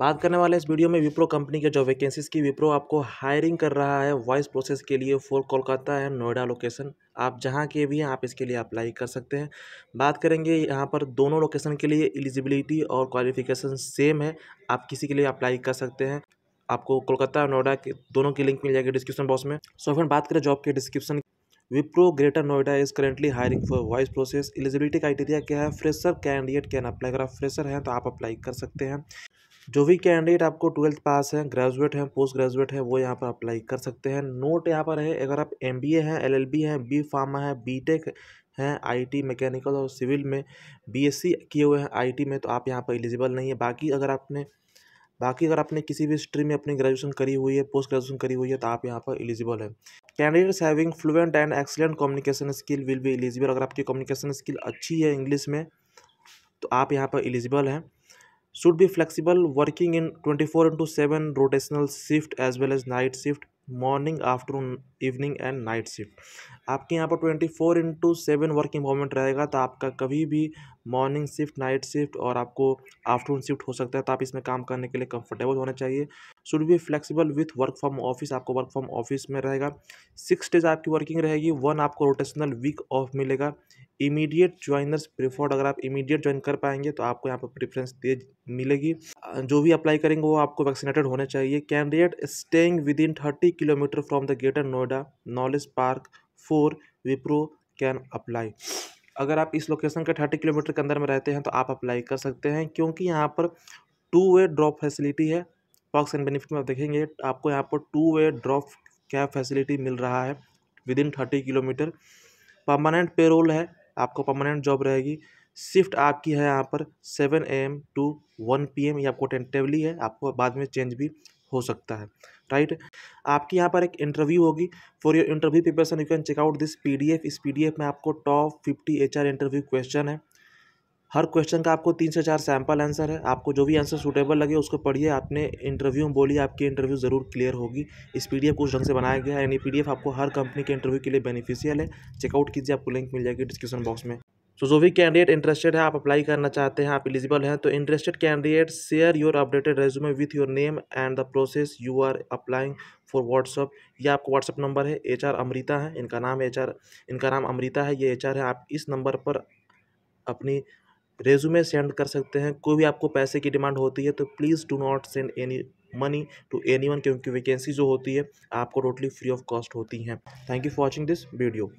बात करने वाले इस वीडियो में विप्रो कंपनी के जो वैकेंसीज की विप्रो आपको हायरिंग कर रहा है वॉइस प्रोसेस के लिए for Kolkata and Noida location आप जहां के भी हैं आप इसके लिए अप्लाई कर सकते हैं बात करेंगे यहां पर दोनों लोकेशन के लिए एलिजिबिलिटी और क्वालिफिकेशन सेम है आप किसी के लिए अप्लाई कर सकते हैं आपको कोलकाता और नोएडा के दोनों की लिंक मिल जाएगी डिस्क्रिप्शन बॉक्स में सो फिर बात करें जॉब के description Wipro Greater Noida is currently hiring for voice process eligibility criteria क्या है फ्रेशर कैंडिडेट कैन अप्लाई अगर आप फ्रेशर हैं तो आप अप्लाई कर सकते हैं जो भी कैंडिडेट आपको ट्वेल्थ पास हैं ग्रेजुएट हैं पोस्ट ग्रेजुएट हैं वो यहाँ पर अप्लाई कर सकते हैं नोट यहाँ पर है अगर आप एम बी ए हैं एल एल बी हैं बी फार्मा है बी टेक हैं आईटी मैकेनिकल और सिविल में बीएससी किए हुए हैं आईटी में तो आप यहाँ पर एलिजिबल नहीं है बाकी अगर आपने बाकी अगर आपने किसी भी स्ट्रीम में अपनी ग्रेजुएशन करी हुई है पोस्ट ग्रेजुएशन करी हुई है तो आप यहाँ पर एलिजिबल है candidates having fluent and excellent communication skill will be eligible अगर आपकी कम्युनिकेशन स्किल अच्छी है इंग्लिश में तो आप यहाँ पर एलिजिबल हैं should be flexible working in 24 into 7 rotational shift as well as night shift morning afternoon evening and night shift आपके यहाँ पर twenty four into seven work environment रहेगा तो आपका कभी भी मॉर्निंग शिफ्ट नाइट शिफ्ट और आपको आफ्टरनून शिफ्ट हो सकता है तो आप इसमें काम करने के लिए कंफर्टेबल होना चाहिए should be flexible with work from office आपको वर्क फ्रॉम ऑफिस में रहेगा सिक्स डेज आपकी वर्किंग रहेगी वन आपको रोटेशनल वीक ऑफ मिलेगा इमीडिएट ज्वाइनर्स प्रिफर्ड अगर आप इमीडिएट ज्वाइन कर पाएंगे तो आपको यहाँ पर प्रेफरेंस दे मिलेगी जो भी अप्लाई करेंगे वो आपको वैक्सीनेटेड होने चाहिए candidate staying within thirty kilometre from the Greater Noida Knowledge Park for Wipro can apply अगर आप इस लोकेशन के थर्टी किलोमीटर के अंदर में रहते हैं तो आप अप्लाई कर सकते हैं क्योंकि यहाँ पर टू वे ड्रॉप फैसिलिटी है पॉक्स एंड बेनिफिट में आप देखेंगे आपको यहाँ पर two way drop cab facility मिल रहा है within thirty kilometre permanent payroll है आपको परमानेंट जॉब रहेगी शिफ्ट आपकी है यहाँ पर seven A M to one P M ये आपको टेंटेबली है आपको बाद में चेंज भी हो सकता है राइट आपकी यहाँ पर एक इंटरव्यू होगी for your interview preparation you can check out this P D F इस पी डी एफ में आपको top fifty H R interview question है हर क्वेश्चन का आपको तीन से चार सैम्पल आंसर है आपको जो भी आंसर सूटेबल लगे उसको पढ़िए आपने इंटरव्यू में बोलिए आपकी इंटरव्यू ज़रूर क्लियर होगी इस पीडीएफ कुछ ढंग से बनाया गया है यानी पी आपको हर कंपनी के इंटरव्यू के लिए बेनिफिशियल है चेकआउट कीजिए आपको लिंक मिल जाएगी डिस्क्रिप्शन बॉक्स में सो जो भी कैंडिडेट इंटरेस्टेड है आप अप्लाई करना चाहते हैं आप एलिजिबल हैं तो interested candidate share your updated resume with your name and the process you are applying for WhatsApp ये आपका व्हाट्सअप नंबर है एच आर अमृता है इनका नाम एच आर इनका नाम अमृता है ये एच आर है आप इस नंबर पर अपनी रेज़्यूमे सेंड कर सकते हैं कोई भी आपको पैसे की डिमांड होती है तो please do not send any money to any one क्योंकि वैकेंसी जो होती है आपको टोटली फ्री ऑफ कॉस्ट होती हैं thank you for watching this video